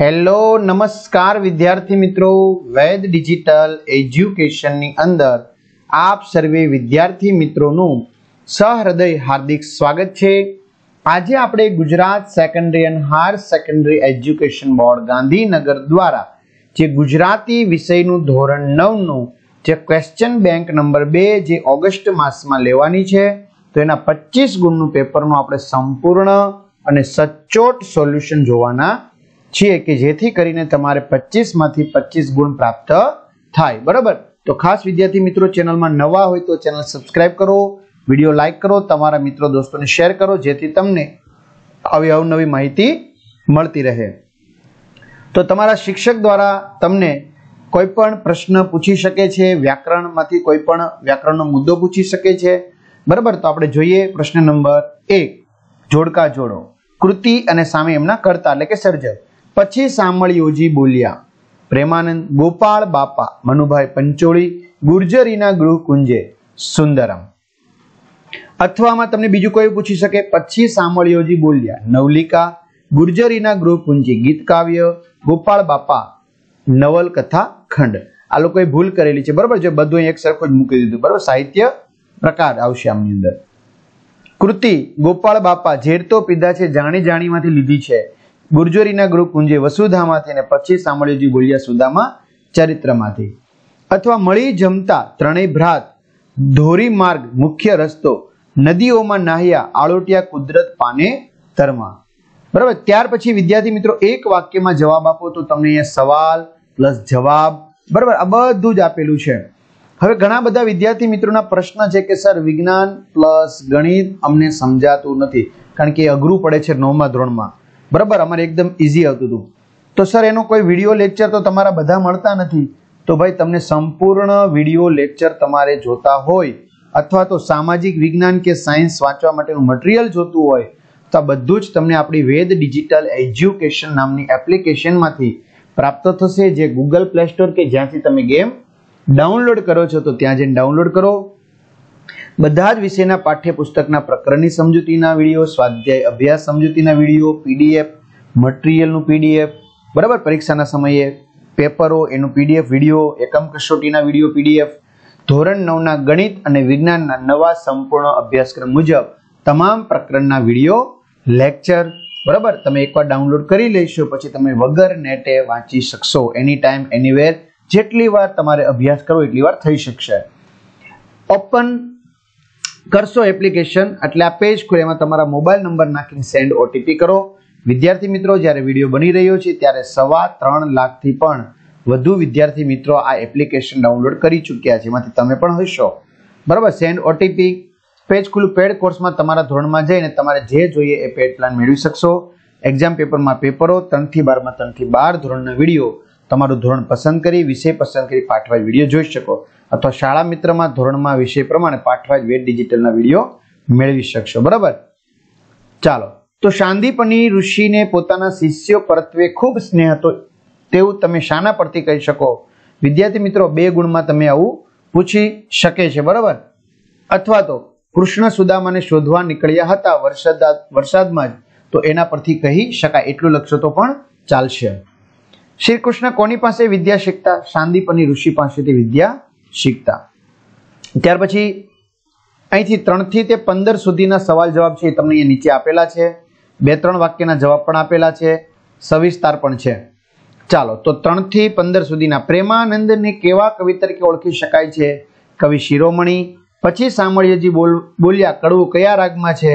hello નમસ્કાર વિદ્યાર્થી મિત્રો વેદ ડિજિટલ એજ્યુકેશનની અંદર આપ સર્વે વિદ્યાર્થી મિત્રોનું સહૃદય હાર્દિક સ્વાગત છે આજે આપણે Gujarat secondary and higher secondary education board Gandhinagar દ્વારા જે ગુજરાતી વિષયનું ધોરણ નવનું જે ક્વેશ્ચન બેંક નંબર બે જે ઓગસ્ટ માસમાં લેવાની છે તો એના પચીસ ગુણનું પેપરનું આપણે સંપૂર્ણ અને સચોટ સોલ્યુશન જોવાના છીએ કે જેથી કરીને તમારે પચીસમાંથી પચીસ ગુણ પ્રાપ્ત થાય બરાબર તો ખાસ વિદ્યાર્થી મિત્રો ચેનલમાં નવા હોય તો ચેનલ સબસ્ક્રાઈબ કરો વિડીયો લાઇક કરો તમારા મિત્રો દોસ્તોને શેર કરો જેથી તમને આવી અવનવી માહિતી મળતી રહે તો તમારા શિક્ષક દ્વારા તમને કોઈ પણ પ્રશ્ન પૂછી શકે છે વ્યાકરણમાંથી કોઈ પણ વ્યાકરણનો મુદ્દો પૂછી શકે છે બરાબર તો આપણે જોઈએ પ્રશ્ન નંબર એક જોડકા જોડો કૃતિ અને સામે એમના કરતા એટલે કે સર્જક પછી સામળિયોજી બોલ્યા પ્રેમાનંદ ગોપાળ બાપા મનુભાઈ પંચોળી ગુર્જરીના ગૃહ કુંજે સુંદરમ અથવામાં તમને બીજું કોઈ પૂછી શકે પછી સામળિયોજી બોલ્યા નવલિકા ગુર્જરીના ગૃહ ગૃહકુંજે ગીત કાવ્ય ગોપાળ બાપા નવલકથા ખંડ આ લોકોએ ભૂલ કરેલી છે બરાબર જે બધું એક સરખું જ મૂકી દીધું બરાબર સાહિત્ય પ્રકાર આવશે આમની અંદર કૃતિ ગોપાળ બાપા ઝેર તો પીધા છે જાણી જાણીમાંથી લીધી છે ગુર્જરીના ગૃહ કુંજે વસુધામાંથી અને પછી સાંભળ્યું બોલ્યા સુદામા ચરિત્રમાંથી અથવા મળી જમતા ત્રણેય ભ્રાત ધોરી માર્ગ મુખ્ય રસ્તો નદીઓમાં નાહ્યા આળોટિયા કુદરત પાને તરમા બરાબર ત્યાર પછી વિદ્યાર્થી મિત્રો એક વાક્યમાં જવાબ આપો તો તમને અહીંયા સવાલ પ્લસ જવાબ બરાબર આ બધું જ આપેલું છે હવે ઘણા બધા વિદ્યાર્થી મિત્રોના પ્રશ્ન છે કે સર વિજ્ઞાન પ્લસ ગણિત અમને સમજાતું નથી કારણ કે અઘરું પડે છે નવમા ધોરણમાં બરાબર અમારે એકદમ ઇઝી આવતું હતું તો સર એનો કોઈ વિડીયો લેક્ચર તો તમારા બધા મળતા નથી તો ભાઈ તમને સંપૂર્ણ વિડીયો લેક્ચર તમારે જોતા હોય અથવા તો સામાજિક વિજ્ઞાન કે સાયન્સ વાંચવા માટેનું મટીરિયલ જોતું હોય તો આ બધું જ તમને આપણી વેદ ડિજિટલ એજ્યુકેશન નામની એપ્લિકેશનમાંથી પ્રાપ્ત થશે જે ગૂગલ પ્લે સ્ટોર કે જ્યાંથી તમે ગેમ ડાઉનલોડ કરો છો તો ત્યાં જઈને ડાઉનલોડ કરો બધા જ વિષયના પાઠ્યપુસ્તકના પ્રકરણની સમજૂતીના વિડીયો સ્વાધ્યાય અભ્યાસ સમજૂતીના વિડીયો પીડીએફ મટીરિયલનું પીડીએફ બરાબર પરીક્ષાના સમયે પેપરો એનું પીડીએફ વિડીયો એકમ કસોટીના વિડીયો પીડીએફ ધોરણ નવના ગણિત અને વિજ્ઞાનના નવા સંપૂર્ણ અભ્યાસક્રમ મુજબ તમામ પ્રકરણના વિડીયો લેક્ચર બરાબર તમે એકવાર ડાઉનલોડ કરી લેશો પછી તમે વગર નેટે વાંચી શકશો એની ટાઈમ એનીવેર જેટલી વાર તમારે અભ્યાસ કરવો એટલી વાર થઈ શકશે ઓપન કરશો એપ્લિકેશન એટલે આ પેજ ખુલે એમાં તમારા મોબાઈલ નંબર નાખીને સેન્ડ ઓટીપી કરો વિદ્યાર્થી મિત્રો જ્યારે વિડીયો બની રહ્યો છે ત્યારે સવા ત્રણ લાખથી પણ વધુ વિદ્યાર્થી મિત્રો આ એપ્લિકેશન ડાઉનલોડ કરી ચૂક્યા છે એમાંથી તમે પણ હશો બરાબર સેન્ડ ઓટીપી પેજ ખુલ્લું પેડ કોર્સમાં તમારા ધોરણમાં જઈને તમારે જે જોઈએ એ પેડ પ્લાન મેળવી શકશો એક્ઝામ પેપરમાં પેપરો ત્રણથી બારમાં ત્રણથી બાર ધોરણના વિડીયો તમારું ધોરણ પસંદ કરી વિષય પસંદ કરી પાઠવાજ વિડીયો જોઈ શકો અથવા શાળા મિત્રમાં ધોરણમાં વિષય પ્રમાણે પાઠવાજ વેદ ડિજિટલના વિડીયો મેળવી શકશો બરાબર ચાલો તો શાંદીપની ઋષિને પોતાના શિષ્યો પરત્વે ખૂબ સ્નેહ હતો તેવું તમે શાના પરથી કહી શકો વિદ્યાર્થી મિત્રો બે ગુણમાં તમે આવું પૂછી શકે છે બરાબર અથવા તો કૃષ્ણ સુદામાને શોધવા નીકળ્યા હતા વરસાદ વરસાદમાં જ તો એના પરથી કહી શકાય એટલું લક્ષ્ય તો પણ ચાલશે શ્રી કૃષ્ણ કોની પાસે વિદ્યા શીખતા સાંદીપ ઋષિ પાસેથી વિદ્યા શીખતા ત્યાર પછી અહીંથી ત્રણથી તે પંદર સુધીના સવાલ જવાબ છે એ તમને અહીંયા નીચે આપેલા છે બે ત્રણ વાક્યના જવાબ પણ આપેલા છે સવિસ્તાર પણ છે ચાલો તો ત્રણથી પંદર સુધીના પ્રેમાનંદને કેવા કવિ તરીકે ઓળખી શકાય છે કવિ શિરોમણી પછી સામળિયજી બોલ બોલ્યા કડવું કયા રાગમાં છે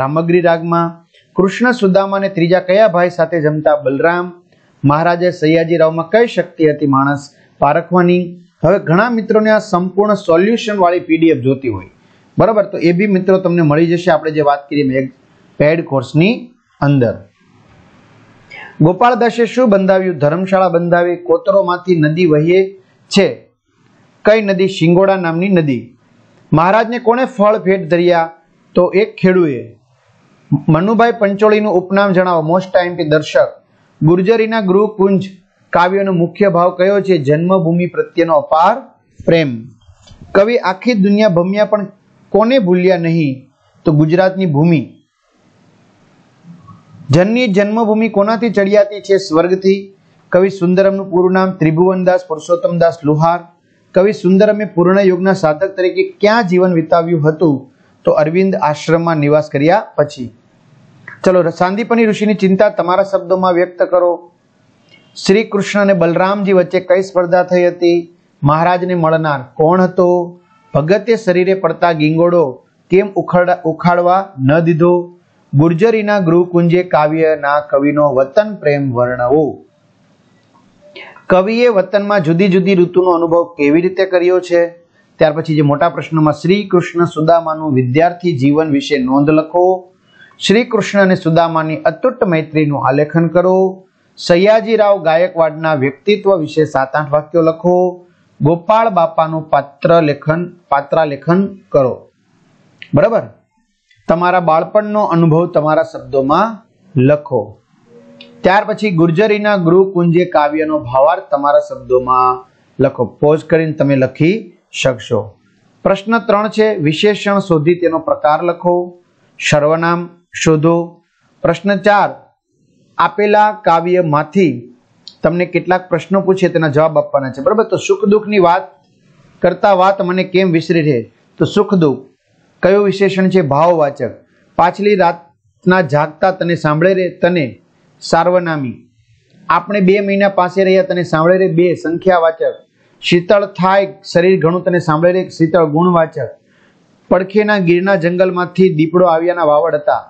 રામગ્રી રાગમાં કૃષ્ણ સુદામાને ત્રીજા કયા ભાઈ સાથે જમતા બલરામ મહારાજે સયાજીરાવમાં કઈ શક્તિ હતી માણસ પારખવાની હવે ઘણા મિત્રોને આ સંપૂર્ણ સોલ્યુશન વાળી પીડીએફ જોતી હોય બરાબર તો એ બી મિત્રો તમને મળી જશે આપણે જે વાત કરી પેડ કોર્સની અંદર ગોપાળદાસે શું બંધાવ્યું ધર્મશાળા બંધાવી કોતરોમાંથી નદી વહીએ છે કઈ નદી શિંગોડા નામની નદી મહારાજને કોણે ફળ ભેટ ધર્યા તો એક ખેડૂએ મનુભાઈ પંચોળીનું ઉપનામ જણાવો મોસ્ટ ટાઈમ દર્શક ગુર્જરીના ગૃહકુંજ કાવ્યનો મુખ્ય ભાવ કયો છે જન્મભૂમિ પ્રત્યેનો અપાર પ્રેમ કવિ આખી દુનિયા ભમ્યા પણ કોને ભૂલ્યા નહીં તો ગુજરાતની ભૂમિ જનની જન્મભૂમિ કોનાથી ચડિયાતી છે સ્વર્ગથી કવિ સુંદરમનું પૂરું નામ ત્રિભુવનદાસ પુરુષોત્તમદાસ લુહાર કવિ સુંદરમે પૂર્ણ પૂર્ણયોગના સાધક તરીકે ક્યાં જીવન વિતાવ્યું હતું તો અરવિંદ આશ્રમમાં નિવાસ કર્યા પછી ચલો સાંદીપની ઋષિની ચિંતા તમારા શબ્દોમાં વ્યક્ત કરો શ્રી કૃષ્ણ અને બલરામજી વચ્ચે કઈ સ્પર્ધા થઈ હતી મહારાજને મળનાર કોણ હતો ભગતે શરીરે પડતા ગીંગોડો કેમ ઉખાડવા ન દીધો ગુર્જરીના ગૃહકુંજે કાવ્યના કવિનો વતન પ્રેમ વર્ણવો કવિએ વતનમાં જુદી જુદી ઋતુનો અનુભવ કેવી રીતે કર્યો છે ત્યાર પછી જે મોટા પ્રશ્નમાં શ્રી કૃષ્ણ સુદામાનું વિદ્યાર્થી જીવન વિશે નોંધ લખો શ્રી કૃષ્ણ અને સુદામાની અતુટ મૈત્રીનું આલેખન કરો સયાજીરાવ ગાયકવાડના વ્યક્તિત્વ વિશે સાત આઠ વાક્યો લખો ગોપાળ બાપાનું પાત્ર લેખન પાત્રાલેખન કરો બરાબર તમારા બાળપણનો અનુભવ તમારા શબ્દોમાં લખો ત્યાર પછી ગુર્જરીના ગૃહકુંજે કાવ્યનો ભાવાર્થ તમારા શબ્દોમાં લખો પોઝ કરીને તમે લખી શકશો પ્રશ્ન ત્રણ છે વિશેષણ શોધી તેનો પ્રકાર લખો સર્વનામ શોધો પ્રશ્ન ચાર આપેલા કાવ્યમાંથી તમને કેટલાક પ્રશ્નો પૂછે તેના જવાબ આપવાના છે બરાબર તો સુખ દુઃખની વાત કરતા વાત મને કેમ વિસરી રહે તો સુખ દુઃખ કયું વિશેષણ છે ભાવવાચક પાછલી રાતના જાગતા તને સાંભળે રે તને સાર્વનામી આપણે બે મહિના પાસે રહ્યા તને સાંભળે રે બે સંખ્યાવાચક શીતળ થાય શરીર ઘણું તને સાંભળે રે શીતળ ગુણવાચક પડખેના ગીરના જંગલમાંથી દીપડો આવ્યાના વાવડ હતા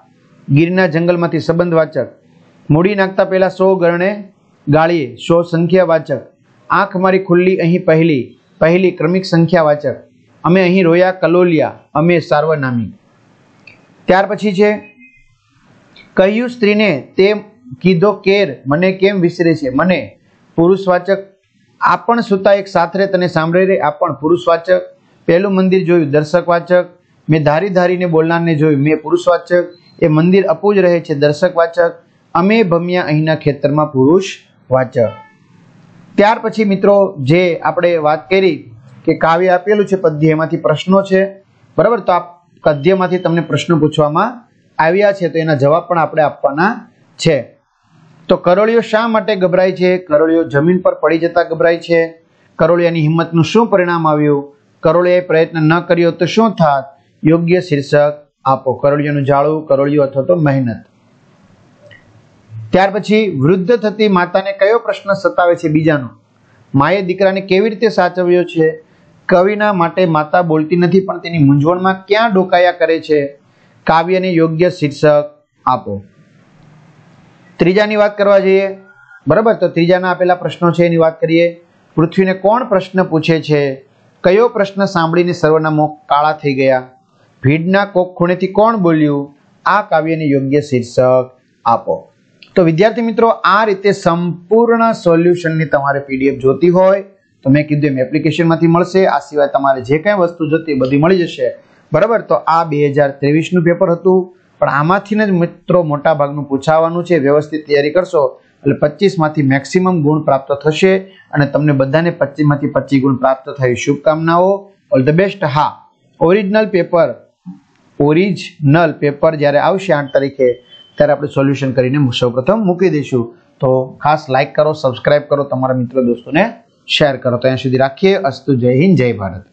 ગીરના જંગલમાંથી સંબંધ વાચક મૂડી નાખતા પહેલાં સો ગરણે ગાળીએ સો સંખ્યા વાચક આંખ મારી ખુલ્લી અહીં પહેલી પહેલી ક્રમિક સંખ્યા વાચક અમે અહીં રોયા કલોલિયા અમે સાર્વનામી ત્યાર પછી છે કહ્યું સ્ત્રીને તે કીધો કેર મને કેમ વિસરે છે મને પુરુષવાચક આ પણ સુતા એક સાથરે તને સાંભળે રે આ પણ પુરુષવાચક પહેલું મંદિર જોયું દર્શકવાચક મેં ધારી ધારીને બોલનારને જોયું મેં પુરુષવાચક એ મંદિર અપૂજ રહે છે દર્શક વાચક અમે ભમ્યા અહીંના ખેતરમાં પુરુષ વાચક ત્યાર પછી મિત્રો જે આપણે વાત કરી કે કાવ્ય આપેલું છે પદ્ય એમાંથી પ્રશ્નો છે બરાબર તો આ પદ્યમાંથી તમને પ્રશ્નો પૂછવામાં આવ્યા છે તો એના જવાબ પણ આપણે આપવાના છે તો કરોળિયો શા માટે ગભરાય છે કરોળીઓ જમીન પર પડી જતા ગભરાય છે કરોળિયાની હિંમતનું શું પરિણામ આવ્યું કરોળિયાએ પ્રયત્ન ન કર્યો તો શું થાત યોગ્ય શીર્ષક આપો કરોળિયોનું જાળવું કરોળિયો અથવા તો મહેનત ત્યાર પછી વૃદ્ધ થતી માતાને કયો પ્રશ્ન સતાવે છે બીજાનો માએ દીકરાને કેવી રીતે સાચવ્યો છે કવિના માટે માતા બોલતી નથી પણ તેની મૂંઝવણમાં ક્યાં ડોકાયા કરે છે કાવ્યને યોગ્ય શીર્ષક આપો ત્રીજાની વાત કરવા જઈએ બરાબર તો ત્રીજાના આપેલા પ્રશ્નો છે એની વાત કરીએ પૃથ્વીને કોણ પ્રશ્ન પૂછે છે કયો પ્રશ્ન સાંભળીને સર્વનામો કાળા થઈ ગયા ભીડના કોક ખૂણેથી કોણ બોલ્યું આ કાવ્યને યોગ્ય શીર્ષક આપો તો વિદ્યાર્થી મિત્રો આ રીતે સંપૂર્ણ સોલ્યુશનની તમારે પીડીએફ જોતી હોય તો મેં કીધું એમ એપ્લિકેશનમાંથી મળશે આ સિવાય તમારે જે કાંઈ વસ્તુ જોતી બધી મળી જશે બરાબર તો આ બે હજાર ત્રેવીસનું પેપર હતું પણ આમાંથી જ મિત્રો મોટા ભાગનું પૂછાવાનું છે વ્યવસ્થિત તૈયારી કરશો એટલે પચીસમાંથી મેક્સિમમ ગુણ પ્રાપ્ત થશે અને તમને બધાને પચીસમાંથી પચીસ ગુણ પ્રાપ્ત થઈ શુભકામનાઓ ઓલ ધ બેસ્ટ હા ઓરિજિનલ પેપર ઓરિજનલ પેપર જ્યારે આવશે આઠ તારીખે ત્યારે આપણે સોલ્યુશન કરીને સૌપ્રથમ મૂકી દઈશું તો ખાસ લાઇક કરો સબસ્ક્રાઇબ કરો તમારા મિત્રો દોસ્તોને શેર કરો તો અહીંયા સુધી રાખીએ અસ્તુ જય હિન્દ જય ભારત